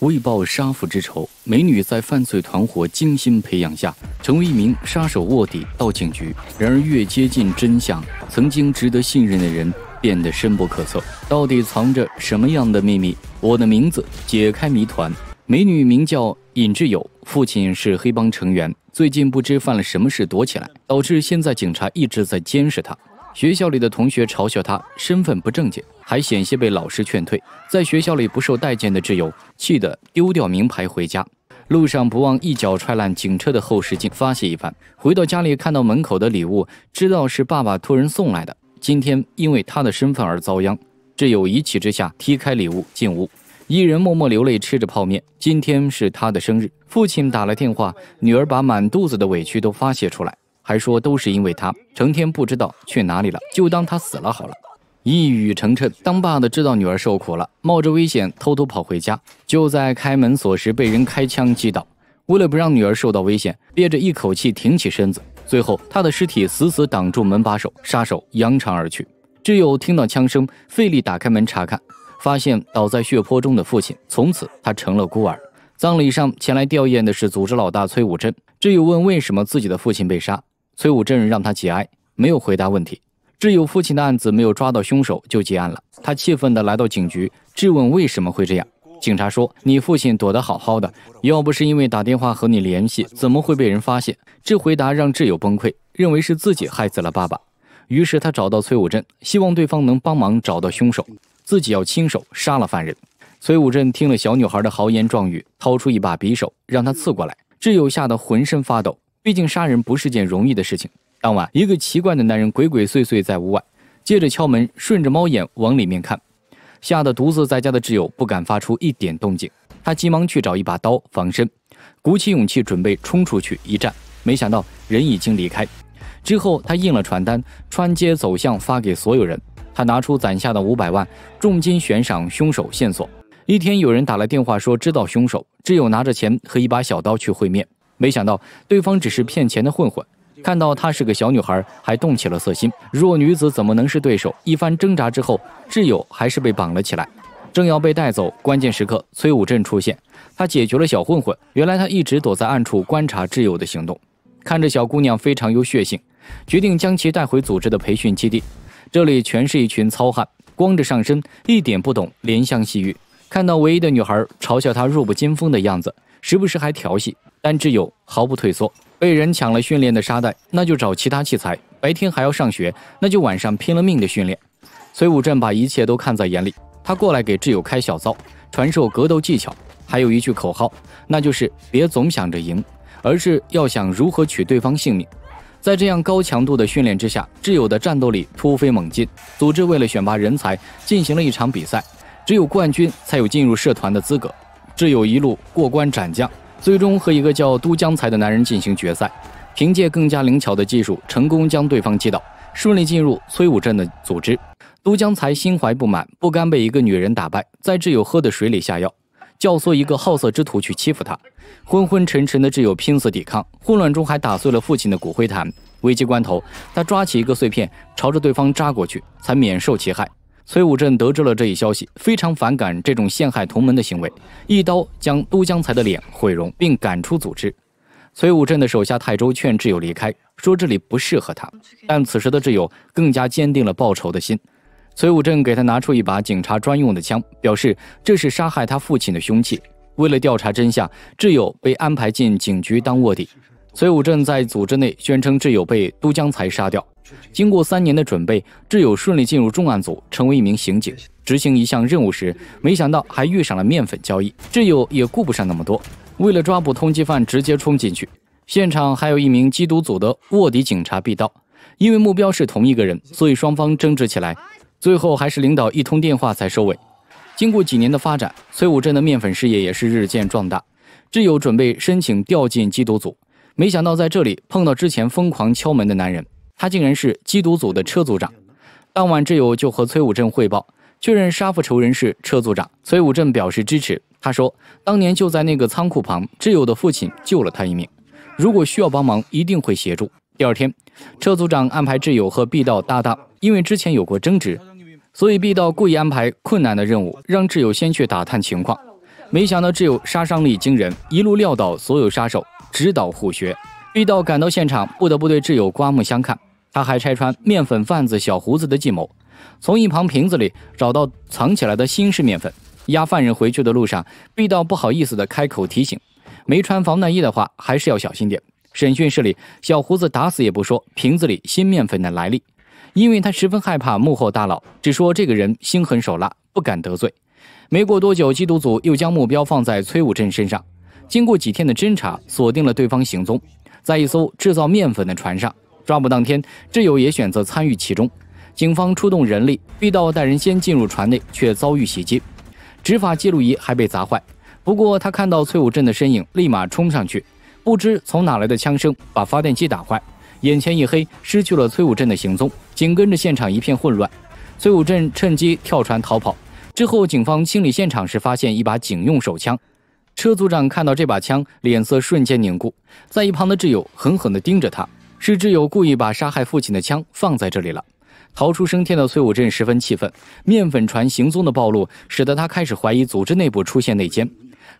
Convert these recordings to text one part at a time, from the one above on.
为报杀父之仇，美女在犯罪团伙精心培养下，成为一名杀手卧底到警局。然而，越接近真相，曾经值得信任的人变得深不可测，到底藏着什么样的秘密？我的名字解开谜团。美女名叫尹志友，父亲是黑帮成员，最近不知犯了什么事躲起来，导致现在警察一直在监视她。学校里的同学嘲笑他身份不正经，还险些被老师劝退。在学校里不受待见的挚友，气得丢掉名牌回家。路上不忘一脚踹烂警车的后视镜发泄一番。回到家里，看到门口的礼物，知道是爸爸托人送来的。今天因为他的身份而遭殃，挚友一气之下踢开礼物进屋，一人默默流泪吃着泡面。今天是他的生日，父亲打来电话，女儿把满肚子的委屈都发泄出来。还说都是因为他成天不知道去哪里了，就当他死了好了。一语成谶，当爸的知道女儿受苦了，冒着危险偷偷跑回家，就在开门锁时被人开枪击倒。为了不让女儿受到危险，憋着一口气挺起身子，最后他的尸体死死挡住门把手，杀手扬长而去。挚友听到枪声，费力打开门查看，发现倒在血泊中的父亲。从此他成了孤儿。葬礼上前来吊唁的是组织老大崔武珍，挚友问为什么自己的父亲被杀。崔武镇让他节哀，没有回答问题。挚友父亲的案子没有抓到凶手就结案了，他气愤地来到警局质问为什么会这样。警察说：“你父亲躲得好好的，要不是因为打电话和你联系，怎么会被人发现？”这回答让挚友崩溃，认为是自己害死了爸爸。于是他找到崔武镇，希望对方能帮忙找到凶手，自己要亲手杀了犯人。崔武镇听了小女孩的豪言壮语，掏出一把匕首，让他刺过来。挚友吓得浑身发抖。毕竟杀人不是件容易的事情。当晚，一个奇怪的男人鬼鬼祟祟在屋外，接着敲门，顺着猫眼往里面看，吓得独自在家的挚友不敢发出一点动静。他急忙去找一把刀防身，鼓起勇气准备冲出去一战，没想到人已经离开。之后，他印了传单，穿街走巷发给所有人。他拿出攒下的五百万，重金悬赏凶手线索。一天，有人打来电话说知道凶手，挚友拿着钱和一把小刀去会面。没想到对方只是骗钱的混混，看到她是个小女孩，还动起了色心。弱女子怎么能是对手？一番挣扎之后，挚友还是被绑了起来，正要被带走。关键时刻，崔武镇出现，他解决了小混混。原来他一直躲在暗处观察挚友的行动，看着小姑娘非常有血性，决定将其带回组织的培训基地。这里全是一群糙汉，光着上身，一点不懂怜香惜玉。看到唯一的女孩，嘲笑他弱不禁风的样子。时不时还调戏，但挚友毫不退缩。被人抢了训练的沙袋，那就找其他器材；白天还要上学，那就晚上拼了命的训练。崔武镇把一切都看在眼里，他过来给挚友开小灶，传授格斗技巧，还有一句口号，那就是别总想着赢，而是要想如何取对方性命。在这样高强度的训练之下，挚友的战斗力突飞猛进。组织为了选拔人才，进行了一场比赛，只有冠军才有进入社团的资格。挚友一路过关斩将，最终和一个叫都江才的男人进行决赛。凭借更加灵巧的技术，成功将对方击倒，顺利进入崔武镇的组织。都江才心怀不满，不甘被一个女人打败，在挚友喝的水里下药，教唆一个好色之徒去欺负他。昏昏沉沉的挚友拼死抵抗，混乱中还打碎了父亲的骨灰坛。危急关头，他抓起一个碎片，朝着对方扎过去，才免受其害。崔武镇得知了这一消息，非常反感这种陷害同门的行为，一刀将都江才的脸毁容，并赶出组织。崔武镇的手下泰州劝挚友离开，说这里不适合他。但此时的挚友更加坚定了报仇的心。崔武镇给他拿出一把警察专用的枪，表示这是杀害他父亲的凶器。为了调查真相，挚友被安排进警局当卧底。崔武镇在组织内宣称挚友被都江才杀掉。经过三年的准备，挚友顺利进入重案组，成为一名刑警。执行一项任务时，没想到还遇上了面粉交易。挚友也顾不上那么多，为了抓捕通缉犯，直接冲进去。现场还有一名缉毒组的卧底警察必到，因为目标是同一个人，所以双方争执起来。最后还是领导一通电话才收尾。经过几年的发展，崔武镇的面粉事业也是日渐壮大。挚友准备申请调进缉毒组。没想到在这里碰到之前疯狂敲门的男人，他竟然是缉毒组的车组长。当晚，挚友就和崔武镇汇报，确认杀父仇人是车组长。崔武镇表示支持。他说，当年就在那个仓库旁，挚友的父亲救了他一命。如果需要帮忙，一定会协助。第二天，车组长安排挚友和毕道搭档，因为之前有过争执，所以毕道故意安排困难的任务，让挚友先去打探情况。没想到挚友杀伤力惊人，一路撂倒所有杀手。指导护学，遇到赶到现场，不得不对挚友刮目相看。他还拆穿面粉贩子小胡子的计谋，从一旁瓶子里找到藏起来的新式面粉。押犯人回去的路上，毕道不好意思地开口提醒：“没穿防弹衣的话，还是要小心点。”审讯室里，小胡子打死也不说瓶子里新面粉的来历，因为他十分害怕幕后大佬。只说这个人心狠手辣，不敢得罪。没过多久，缉毒组又将目标放在崔武镇身上。经过几天的侦查，锁定了对方行踪，在一艘制造面粉的船上。抓捕当天，挚友也选择参与其中。警方出动人力，遇到带人先进入船内，却遭遇袭击，执法记录仪还被砸坏。不过他看到崔武镇的身影，立马冲上去。不知从哪来的枪声，把发电机打坏，眼前一黑，失去了崔武镇的行踪。紧跟着现场一片混乱，崔武镇趁机跳船逃跑。之后，警方清理现场时，发现一把警用手枪。车组长看到这把枪，脸色瞬间凝固。在一旁的挚友狠狠地盯着他，是挚友故意把杀害父亲的枪放在这里了。逃出升天的崔武镇十分气愤，面粉船行踪的暴露使得他开始怀疑组织内部出现内奸，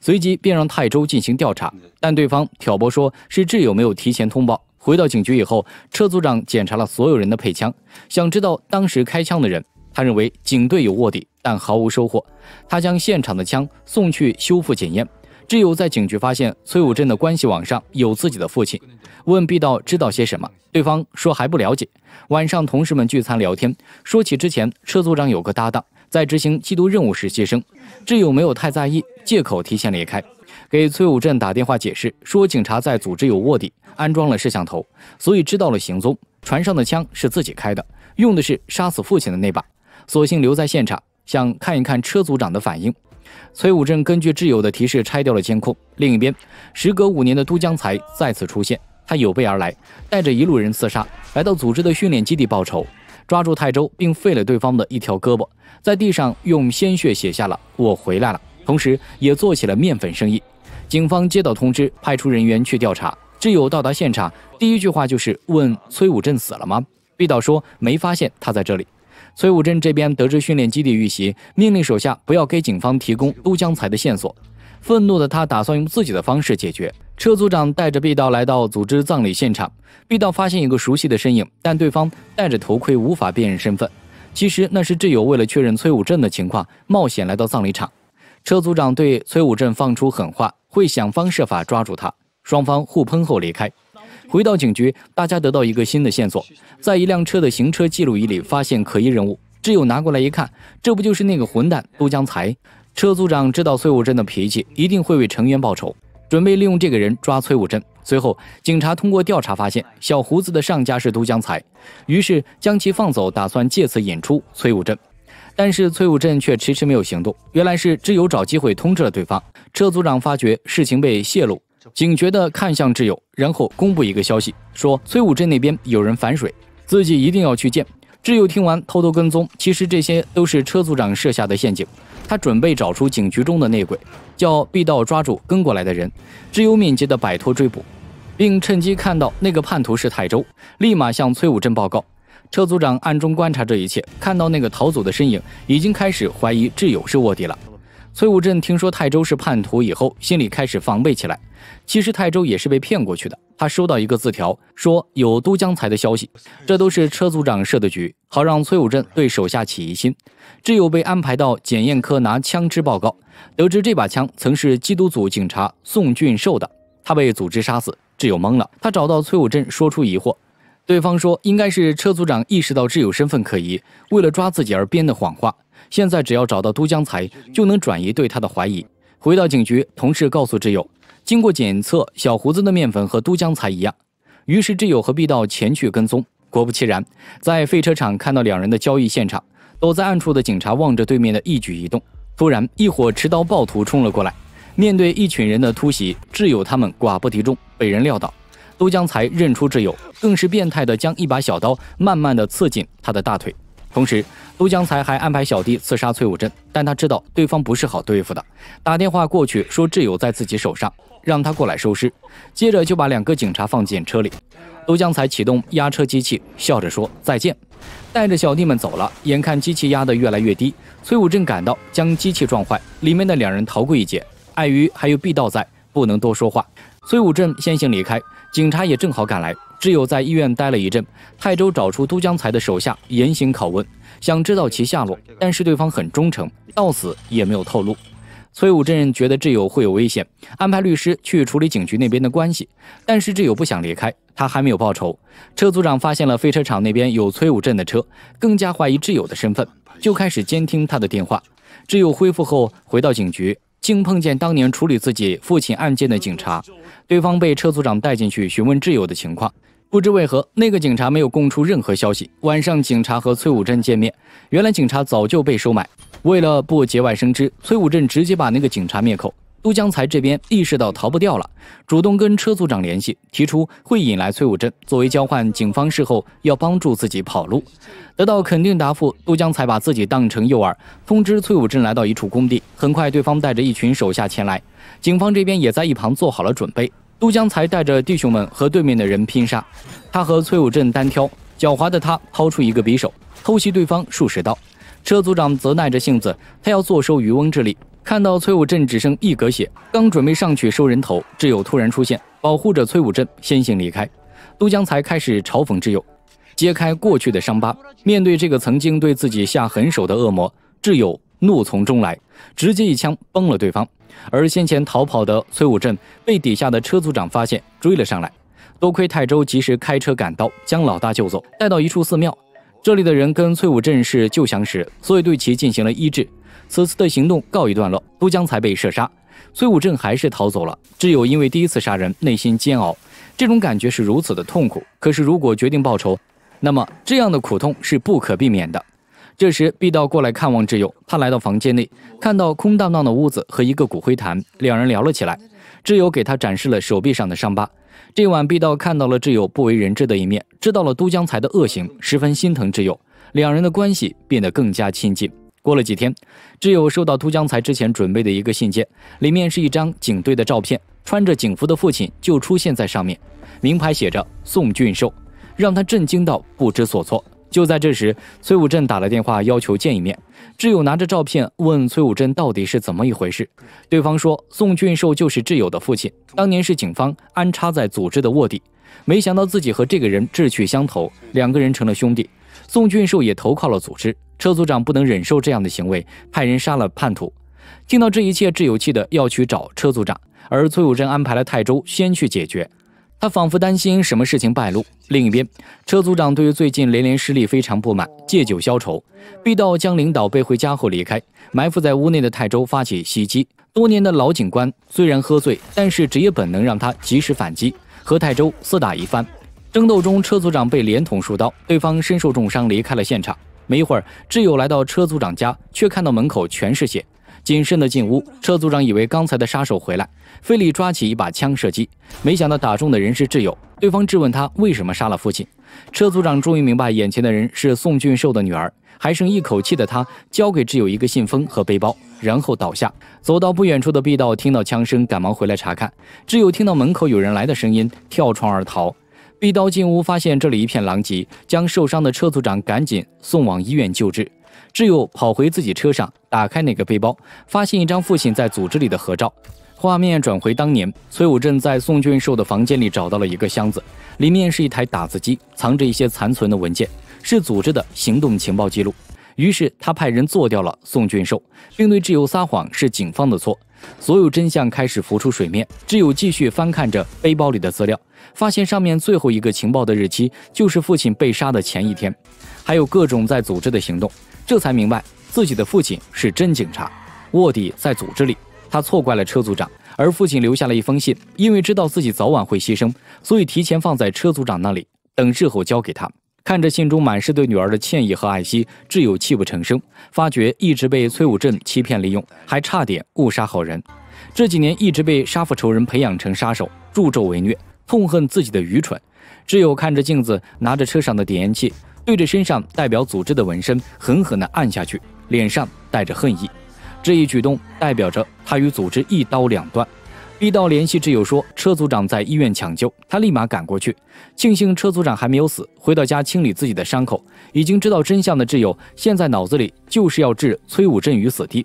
随即便让泰州进行调查。但对方挑拨说是挚友没有提前通报。回到警局以后，车组长检查了所有人的配枪，想知道当时开枪的人。他认为警队有卧底，但毫无收获。他将现场的枪送去修复检验。挚友在警局发现崔武镇的关系网上有自己的父亲，问毕道知道些什么，对方说还不了解。晚上同事们聚餐聊天，说起之前车组长有个搭档在执行缉毒任务时牺牲，挚友没有太在意，借口提前离开，给崔武镇打电话解释说警察在组织有卧底，安装了摄像头，所以知道了行踪。船上的枪是自己开的，用的是杀死父亲的那把，索性留在现场，想看一看车组长的反应。崔武镇根据挚友的提示拆掉了监控。另一边，时隔五年的都江才再次出现，他有备而来，带着一路人刺杀，来到组织的训练基地报仇，抓住泰州，并废了对方的一条胳膊，在地上用鲜血写下了“我回来了”，同时也做起了面粉生意。警方接到通知，派出人员去调查。挚友到达现场，第一句话就是问崔武镇死了吗？毕导说没发现他在这里。崔武镇这边得知训练基地遇袭，命令手下不要给警方提供都江才的线索。愤怒的他打算用自己的方式解决。车组长带着毕道来到组织葬礼现场，毕道发现一个熟悉的身影，但对方戴着头盔，无法辨认身份。其实那是挚友为了确认崔武镇的情况，冒险来到葬礼场。车组长对崔武镇放出狠话，会想方设法抓住他。双方互喷后离开。回到警局，大家得到一个新的线索，在一辆车的行车记录仪里发现可疑人物。智友拿过来一看，这不就是那个混蛋都江才？车组长知道崔武镇的脾气，一定会为成员报仇，准备利用这个人抓崔武镇。随后，警察通过调查发现，小胡子的上家是都江才，于是将其放走，打算借此引出崔武镇。但是崔武镇却迟迟没有行动，原来是智友找机会通知了对方。车组长发觉事情被泄露。警觉地看向挚友，然后公布一个消息，说崔武镇那边有人反水，自己一定要去见挚友。听完，偷偷跟踪。其实这些都是车组长设下的陷阱，他准备找出警局中的内鬼，叫毕道抓住跟过来的人。挚友敏捷地摆脱追捕，并趁机看到那个叛徒是泰州，立马向崔武镇报告。车组长暗中观察这一切，看到那个逃走的身影，已经开始怀疑挚友是卧底了。崔武镇听说泰州是叛徒以后，心里开始防备起来。其实泰州也是被骗过去的。他收到一个字条，说有都江才的消息，这都是车组长设的局，好让崔武镇对手下起疑心。挚友被安排到检验科拿枪支报告，得知这把枪曾是缉毒组警察宋俊寿的，他被组织杀死。挚友懵了，他找到崔武镇说出疑惑，对方说应该是车组长意识到挚友身份可疑，为了抓自己而编的谎话。现在只要找到都江才，就能转移对他的怀疑。回到警局，同事告诉挚友，经过检测，小胡子的面粉和都江才一样。于是挚友和毕道前去跟踪。果不其然，在废车场看到两人的交易现场。躲在暗处的警察望着对面的一举一动，突然一伙持刀暴徒冲了过来。面对一群人的突袭，挚友他们寡不敌众，被人撂倒。都江才认出挚友，更是变态的将一把小刀慢慢的刺进他的大腿。同时，都江才还安排小弟刺杀崔武镇，但他知道对方不是好对付的，打电话过去说挚友在自己手上，让他过来收尸。接着就把两个警察放进车里，都江才启动压车机器，笑着说再见，带着小弟们走了。眼看机器压得越来越低，崔武镇赶到，将机器撞坏，里面的两人逃过一劫。碍于还有必道在，不能多说话，崔武镇先行离开，警察也正好赶来。挚友在医院待了一阵，泰州找出都江才的手下严刑拷问，想知道其下落，但是对方很忠诚，到死也没有透露。崔武镇觉得挚友会有危险，安排律师去处理警局那边的关系，但是挚友不想离开，他还没有报仇。车组长发现了飞车场那边有崔武镇的车，更加怀疑挚友的身份，就开始监听他的电话。挚友恢复后回到警局。竟碰见当年处理自己父亲案件的警察，对方被车组长带进去询问挚友的情况。不知为何，那个警察没有供出任何消息。晚上，警察和崔武镇见面，原来警察早就被收买。为了不节外生枝，崔武镇直接把那个警察灭口。都江才这边意识到逃不掉了，主动跟车组长联系，提出会引来崔武镇作为交换，警方事后要帮助自己跑路。得到肯定答复，都江才把自己当成诱饵，通知崔武镇来到一处工地。很快，对方带着一群手下前来，警方这边也在一旁做好了准备。都江才带着弟兄们和对面的人拼杀，他和崔武镇单挑，狡猾的他掏出一个匕首偷袭对方数十刀。车组长则耐着性子，他要坐收渔翁之利。看到崔武镇只剩一格血，刚准备上去收人头，挚友突然出现，保护着崔武镇先行离开。都江才开始嘲讽挚友，揭开过去的伤疤。面对这个曾经对自己下狠手的恶魔，挚友怒从中来，直接一枪崩了对方。而先前逃跑的崔武镇被底下的车组长发现，追了上来。多亏泰州及时开车赶到，将老大救走，带到一处寺庙。这里的人跟崔武镇是旧相识，所以对其进行了医治。此次的行动告一段落，都江才被射杀，崔武镇还是逃走了。挚友因为第一次杀人，内心煎熬，这种感觉是如此的痛苦。可是如果决定报仇，那么这样的苦痛是不可避免的。这时，毕道过来看望挚友，他来到房间内，看到空荡荡的屋子和一个骨灰坛，两人聊了起来。挚友给他展示了手臂上的伤疤。这晚，毕道看到了挚友不为人知的一面，知道了都江才的恶行，十分心疼挚友，两人的关系变得更加亲近。过了几天，挚友收到涂江才之前准备的一个信件，里面是一张警队的照片，穿着警服的父亲就出现在上面，名牌写着宋俊寿，让他震惊到不知所措。就在这时，崔武镇打了电话，要求见一面。挚友拿着照片问崔武镇到底是怎么一回事，对方说宋俊寿就是挚友的父亲，当年是警方安插在组织的卧底，没想到自己和这个人志趣相投，两个人成了兄弟，宋俊寿也投靠了组织。车组长不能忍受这样的行为，派人杀了叛徒。听到这一切，智友气得要去找车组长，而崔武镇安排了泰州先去解决。他仿佛担心什么事情败露。另一边，车组长对于最近连连失利非常不满，借酒消愁，逼到将领导背回家后离开。埋伏在屋内的泰州发起袭击。多年的老警官虽然喝醉，但是职业本能让他及时反击，和泰州厮打一番。争斗中，车组长被连捅数刀，对方身受重伤，离开了现场。没一会儿，挚友来到车组长家，却看到门口全是血。谨慎地进屋，车组长以为刚才的杀手回来，费力抓起一把枪射击，没想到打中的人是挚友。对方质问他为什么杀了父亲。车组长终于明白眼前的人是宋俊寿的女儿。还剩一口气的他，交给挚友一个信封和背包，然后倒下。走到不远处的壁道，听到枪声，赶忙回来查看。挚友听到门口有人来的声音，跳窗而逃。毕刀进屋，发现这里一片狼藉，将受伤的车组长赶紧送往医院救治。挚友跑回自己车上，打开那个背包，发现一张父亲在组织里的合照。画面转回当年，崔武正在宋俊寿的房间里找到了一个箱子，里面是一台打字机，藏着一些残存的文件，是组织的行动情报记录。于是他派人做掉了宋俊寿，并对挚友撒谎是警方的错。所有真相开始浮出水面。挚友继续翻看着背包里的资料，发现上面最后一个情报的日期就是父亲被杀的前一天，还有各种在组织的行动。这才明白自己的父亲是真警察，卧底在组织里。他错怪了车组长，而父亲留下了一封信，因为知道自己早晚会牺牲，所以提前放在车组长那里，等日后交给他。看着信中满是对女儿的歉意和爱惜，挚友泣不成声，发觉一直被崔武镇欺骗利用，还差点误杀好人。这几年一直被杀父仇人培养成杀手，助纣为虐，痛恨自己的愚蠢。挚友看着镜子，拿着车上的点烟器，对着身上代表组织的纹身狠狠地按下去，脸上带着恨意。这一举动代表着他与组织一刀两断。力道联系挚友说车组长在医院抢救，他立马赶过去。庆幸车组长还没有死，回到家清理自己的伤口。已经知道真相的挚友，现在脑子里就是要置崔武镇于死地。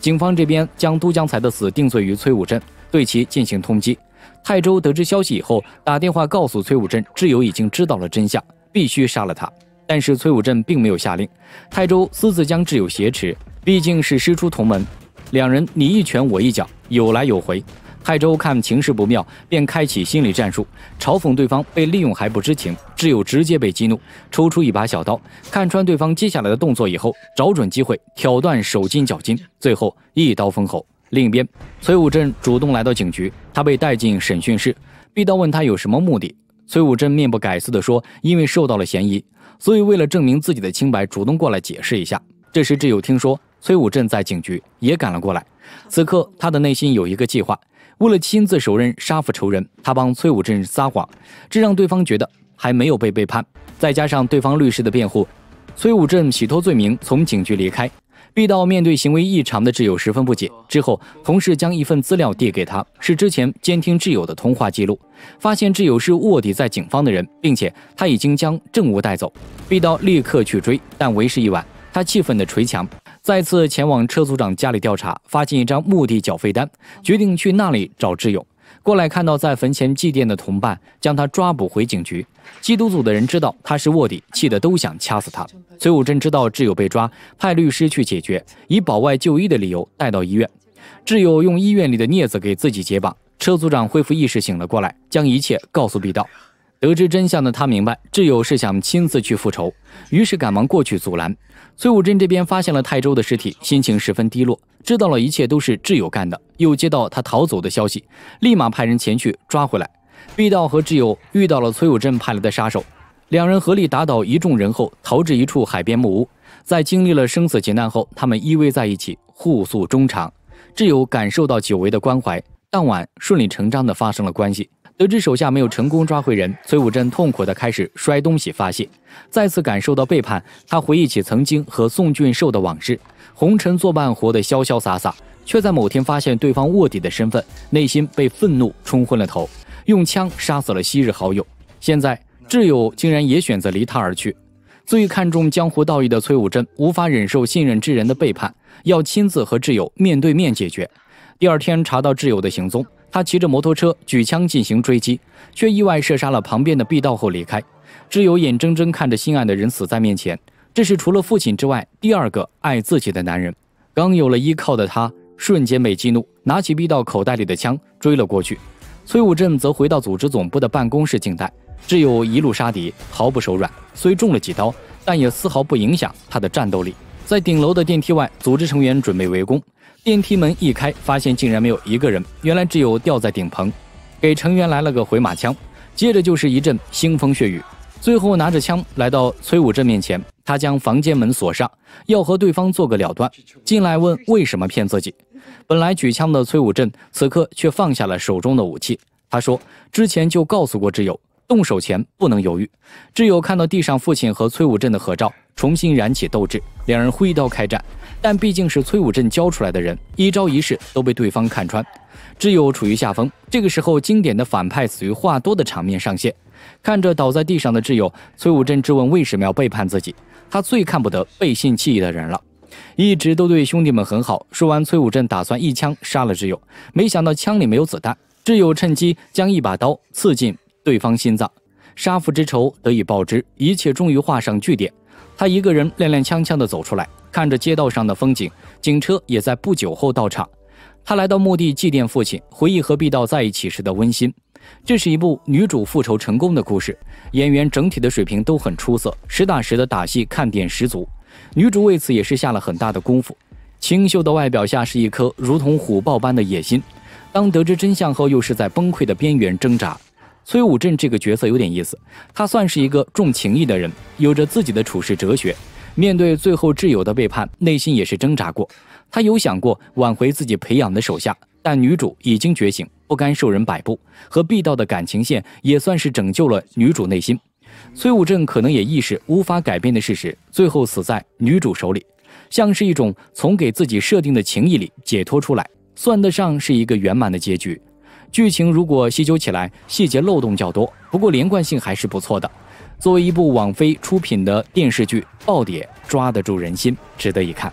警方这边将都江才的死定罪于崔武镇，对其进行通缉。泰州得知消息以后，打电话告诉崔武镇，挚友已经知道了真相，必须杀了他。但是崔武镇并没有下令，泰州私自将挚友挟持，毕竟是师出同门，两人你一拳我一脚，有来有回。泰州看情势不妙，便开启心理战术，嘲讽对方被利用还不知情。挚友直接被激怒，抽出一把小刀，看穿对方接下来的动作以后，找准机会挑断手筋脚筋，最后一刀封喉。另一边，崔武镇主动来到警局，他被带进审讯室，毕刀问他有什么目的。崔武镇面不改色的说：“因为受到了嫌疑，所以为了证明自己的清白，主动过来解释一下。”这时，挚友听说崔武镇在警局，也赶了过来。此刻，他的内心有一个计划。为了亲自手刃杀父仇人，他帮崔武镇撒谎，这让对方觉得还没有被背叛。再加上对方律师的辩护，崔武镇洗脱罪名，从警局离开。毕道面对行为异常的挚友十分不解。之后，同事将一份资料递给他，是之前监听挚友的通话记录，发现挚友是卧底在警方的人，并且他已经将证物带走。毕道立刻去追，但为时已晚。他气愤地捶墙。再次前往车组长家里调查，发现一张墓地缴费单，决定去那里找挚勇。过来看到在坟前祭奠的同伴，将他抓捕回警局。缉毒组的人知道他是卧底，气得都想掐死他。崔武镇知道挚友被抓，派律师去解决，以保外就医的理由带到医院。挚友用医院里的镊子给自己解绑。车组长恢复意识，醒了过来，将一切告诉毕道。得知真相的他明白挚友是想亲自去复仇，于是赶忙过去阻拦。崔武镇这边发现了泰州的尸体，心情十分低落。知道了，一切都是挚友干的，又接到他逃走的消息，立马派人前去抓回来。毕道和挚友遇到了崔武镇派来的杀手，两人合力打倒一众人后，逃至一处海边木屋。在经历了生死劫难后，他们依偎在一起，互诉衷肠。挚友感受到久违的关怀，当晚顺理成章地发生了关系。得知手下没有成功抓回人，崔武镇痛苦的开始摔东西发泄，再次感受到背叛，他回忆起曾经和宋俊寿的往事，红尘作伴，活得潇潇洒洒，却在某天发现对方卧底的身份，内心被愤怒冲昏了头，用枪杀死了昔日好友，现在挚友竟然也选择离他而去，最看重江湖道义的崔武镇无法忍受信任之人的背叛，要亲自和挚友面对面解决，第二天查到挚友的行踪。他骑着摩托车，举枪进行追击，却意外射杀了旁边的壁道后离开。挚友眼睁睁看着心爱的人死在面前，这是除了父亲之外第二个爱自己的男人。刚有了依靠的他，瞬间被激怒，拿起壁道口袋里的枪追了过去。崔武镇则回到组织总部的办公室静待。挚友一路杀敌，毫不手软，虽中了几刀，但也丝毫不影响他的战斗力。在顶楼的电梯外，组织成员准备围攻。电梯门一开，发现竟然没有一个人。原来只有吊在顶棚，给成员来了个回马枪。接着就是一阵腥风血雨。最后拿着枪来到崔武镇面前，他将房间门锁上，要和对方做个了断。进来问为什么骗自己。本来举枪的崔武镇，此刻却放下了手中的武器。他说之前就告诉过挚友，动手前不能犹豫。挚友看到地上父亲和崔武镇的合照。重新燃起斗志，两人挥刀开战，但毕竟是崔武镇教出来的人，一招一式都被对方看穿，挚友处于下风。这个时候，经典的反派死于话多的场面上线，看着倒在地上的挚友，崔武镇质问为什么要背叛自己。他最看不得背信弃义的人了，一直都对兄弟们很好。说完，崔武镇打算一枪杀了挚友，没想到枪里没有子弹，挚友趁机将一把刀刺进对方心脏，杀父之仇得以报之，一切终于画上句点。他一个人踉踉跄跄地走出来，看着街道上的风景，警车也在不久后到场。他来到墓地祭奠父亲，回忆和毕道在一起时的温馨。这是一部女主复仇成功的故事，演员整体的水平都很出色，实打实的打戏看点十足。女主为此也是下了很大的功夫。清秀的外表下是一颗如同虎豹般的野心。当得知真相后，又是在崩溃的边缘挣扎。崔武镇这个角色有点意思，他算是一个重情义的人，有着自己的处世哲学。面对最后挚友的背叛，内心也是挣扎过。他有想过挽回自己培养的手下，但女主已经觉醒，不甘受人摆布。和毕道的感情线也算是拯救了女主内心。崔武镇可能也意识无法改变的事实，最后死在女主手里，像是一种从给自己设定的情谊里解脱出来，算得上是一个圆满的结局。剧情如果细究起来，细节漏洞较多，不过连贯性还是不错的。作为一部网飞出品的电视剧，《奥谍》抓得住人心，值得一看。